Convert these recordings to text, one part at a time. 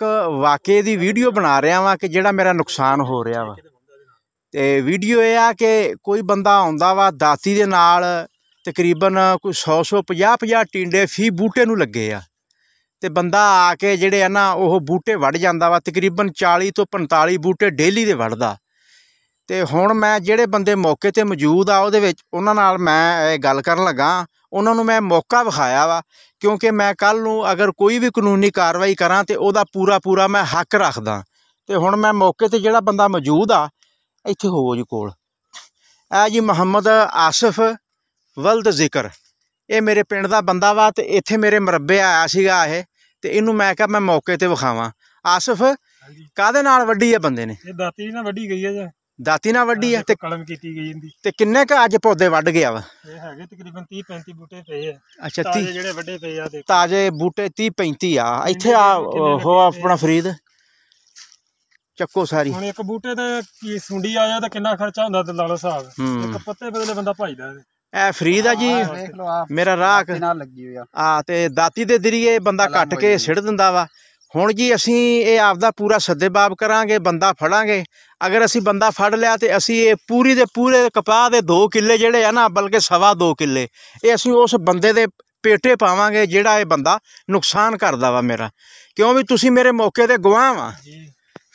ਇੱਕ ਵਾਕਏ ਦੀ ਵੀਡੀਓ ਬਣਾ ਰਿਹਾ ਵਾਂ ਕਿ ਜਿਹੜਾ ਮੇਰਾ ਨੁਕਸਾਨ ਹੋ ਰਿਹਾ ਵਾ ਤੇ ਵੀਡੀਓ ਇਹ ਆ ਕਿ ਕੋਈ ਬੰਦਾ ਆਉਂਦਾ ਵਾ ਦਾਤੀ ਦੇ ਨਾਲ ਤਕਰੀਬਨ ਕੋਈ 100 150 50 ਟਿੰਡੇ ਫੀ ਬੂਟੇ ਨੂੰ ਲੱਗੇ ਆ ਤੇ ਬੰਦਾ ਆ ਕੇ ਜਿਹੜੇ ਆ ਨਾ ਉਹ ਬੂਟੇ ਵੱਢ ਜਾਂਦਾ ਵਾ ਤਕਰੀਬਨ 40 ਤੋਂ 45 ਬੂਟੇ ਡੇਲੀ ਦੇ ਵੱਢਦਾ ਤੇ ਹੁਣ ਮੈਂ ਜਿਹੜੇ ਬੰਦੇ ਮੌਕੇ ਤੇ ਮੌਜੂਦ ਆ ਉਹਦੇ ਵਿੱਚ ਉਹਨਾਂ ਨਾਲ ਮੈਂ ਇਹ ਗੱਲ ਕਰਨ ਲੱਗਾ ਉਹਨਾਂ ਨੂੰ ਮੈਂ ਮੌਕਾ ਵਿਖਾਇਆ ਵਾ ਕਿਉਂਕਿ ਮੈਂ ਕੱਲ ਨੂੰ ਅਗਰ ਕੋਈ ਵੀ ਕਾਨੂੰਨੀ ਕਾਰਵਾਈ ਕਰਾਂ ਤੇ ਉਹਦਾ ਪੂਰਾ ਪੂਰਾ ਮੈਂ ਹੱਕ ਰੱਖਦਾ ਤੇ ਹੁਣ ਮੈਂ ਮੌਕੇ ਤੇ ਜਿਹੜਾ ਬੰਦਾ ਮੌਜੂਦ ਆ ਇੱਥੇ ਹੋ ਜੀ ਕੋਲ ਆ ਜੀ ਮੁਹੰਮਦ ਆਸਫ ਵਲਦ ਜ਼ਿਕਰ ਇਹ ਮੇਰੇ ਪਿੰਡ ਦਾ ਬੰਦਾ ਵਾ ਤੇ ਇੱਥੇ ਮੇਰੇ ਮਰੱਬੇ ਆਇਆ ਸੀਗਾ ਇਹ ਤੇ ਇਹਨੂੰ ਮੈਂ ਕਿਹਾ ਮੈਂ ਮੌਕੇ ਤੇ ਵਿਖਾਵਾਂ ਆਸਫ ਕਾਦੇ ਨਾਲ ਵੱਡੀ ਆ ਬੰਦੇ ਨੇ ਇਹ ਦਾਤੀ ਨਾਲ ਵੱਡੀ ਗਈ ਆ ਜੀ ਦਾਤੀ ਨਾਲ ਵੱਡੀ ਆ ਤੇ ਕਲਮ ਕੀਤੀ ਗਈ ਜਾਂਦੀ ਤੇ ਕਿੰਨੇ ਕ ਅੱਜ ਪੌਦੇ ਵੱਢ ਗਿਆ ਵਾ ਇਹ ਹੈਗੇ ਤਕਰੀਬਨ 30 35 ਬੂਟੇ ਪਏ ਆ ਅੱਛਾ ਤਾਜ਼ੇ ਜਿਹੜੇ ਵੱਡੇ ਪਏ ਆ ਦੇਖੋ ਤਾਜ਼ੇ ਬੂਟੇ 30 35 ਆ ਇੱਥੇ ਆ ਹੋ ਆਪਣਾ ਫਰੀਦ ਚੱਕੋ ਸਾਰੀ ਹੁਣ ਇੱਕ ਬੂਟੇ ਤੇ ਕੀ ਸੁੰਡੀ ਆ ਜਾ ਤਾਂ ਕਿੰਨਾ ਖਰਚਾ ਹੁੰਦਾ ਤੇ ਲਾਲੋ ਸਾਹਿਬ ਇੱਕ ਪੱਤੇ ਬਦਲੇ ਬੰਦਾ ਭਾਈਦਾ ਐ ਫਰੀਦ ਆ ਜੀ ਮੇਰਾ ਰਾਹ ਨਾਲ ਲੱਗੀ ਹੋਇਆ ਆ ਤੇ ਦਾਤੀ ਦੇ ਦਰੀਏ ਬੰਦਾ ਕੱਟ ਕੇ ਸਿੜ ਦਿੰਦਾ ਵਾ ਹੁਣ ਜੀ ਅਸੀਂ ਇਹ ਆਪਦਾ ਪੂਰਾ ਸੱਦੇਬਾਬ ਕਰਾਂਗੇ ਬੰਦਾ ਫੜਾਂਗੇ ਅਗਰ ਅਸੀਂ ਬੰਦਾ ਫੜ ਲਿਆ ਤੇ ਅਸੀਂ ਇਹ ਪੂਰੀ ਦੇ ਪੂਰੇ ਕਪਾਹ ਦੇ 2 ਕਿੱਲੇ ਜਿਹੜੇ ਆ ਨਾ ਬਲਕਿ ਸਵਾ 2 ਕਿੱਲੇ ਇਹ ਅਸੀਂ ਉਸ ਬੰਦੇ ਦੇ ਪੇਟੇ ਪਾਵਾਂਗੇ ਜਿਹੜਾ ਇਹ ਬੰਦਾ ਨੁਕਸਾਨ ਕਰਦਾ ਵਾ ਮੇਰਾ ਕਿਉਂ ਵੀ ਤੁਸੀਂ ਮੇਰੇ ਮੌਕੇ ਦੇ ਗਵਾਹ ਜੀ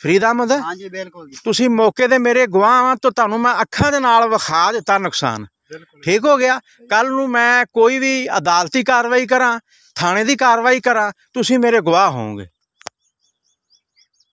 ਫਰੀਦ ਅਹਿਮਦ ਹਾਂਜੀ ਬਿਲਕੁਲ ਤੁਸੀਂ ਮੌਕੇ ਦੇ ਮੇਰੇ ਗਵਾਹ ਆ ਤਾਂ ਤੁਹਾਨੂੰ ਮੈਂ ਅੱਖਾਂ ਦੇ ਨਾਲ ਵਿਖਾ ਦਿੱਤਾ ਨੁਕਸਾਨ ਠੀਕ ਹੋ ਗਿਆ ਕੱਲ ਨੂੰ ਮੈਂ ਕੋਈ ਵੀ ਅਦਾਲਤੀ ਕਾਰਵਾਈ ਕਰਾਂ ਥਾਣੇ ਦੀ ਕਾਰਵਾਈ ਕਰਾਂ ਤੁਸੀਂ ਮੇਰੇ ਗਵਾਹ ਹੋਵੋਗੇ